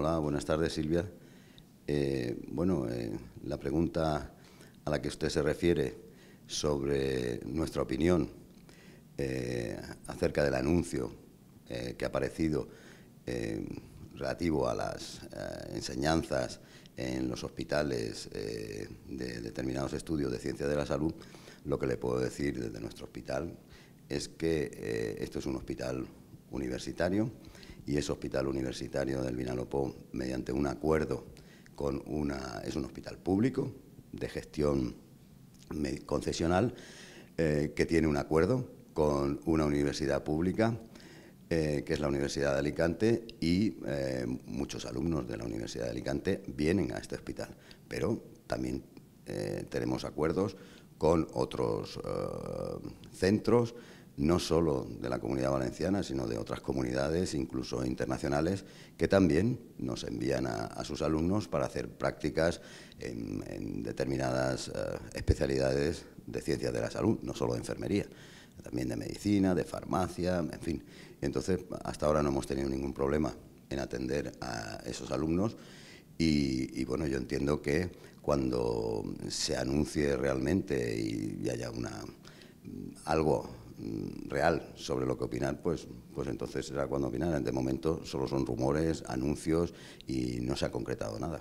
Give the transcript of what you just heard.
Hola, buenas tardes Silvia. Eh, bueno, eh, la pregunta a la que usted se refiere sobre nuestra opinión eh, acerca del anuncio que ha aparecido relativo a las enseñanzas en los hospitales de determinados estudios de ciencia de la salud, lo que le puedo decir desde nuestro hospital es que esto es un hospital universitario, y es hospital universitario del Vinalopó, mediante un acuerdo con una, es un hospital público de gestión concesional, eh, que tiene un acuerdo con una universidad pública, eh, que es la Universidad de Alicante, y eh, muchos alumnos de la Universidad de Alicante vienen a este hospital. Pero también tenemos acuerdos con otros centros no solo de la comunidad valenciana, sino de otras comunidades, incluso internacionales, que también nos envían a, sus alumnos para hacer prácticas en, determinadas eh, especialidades de ciencias de la salud, no solo de enfermería, también de medicina, de farmacia, en fin. Entonces, hasta ahora no hemos tenido ningún problema en atender a esos alumnos y, bueno, yo entiendo que cuando se anuncie realmente y, haya una, algo Mm, real sobre lo que opinar, pues, pues entonces será cuando opinaran. De momento solo son rumores, anuncios y no se ha concretado nada.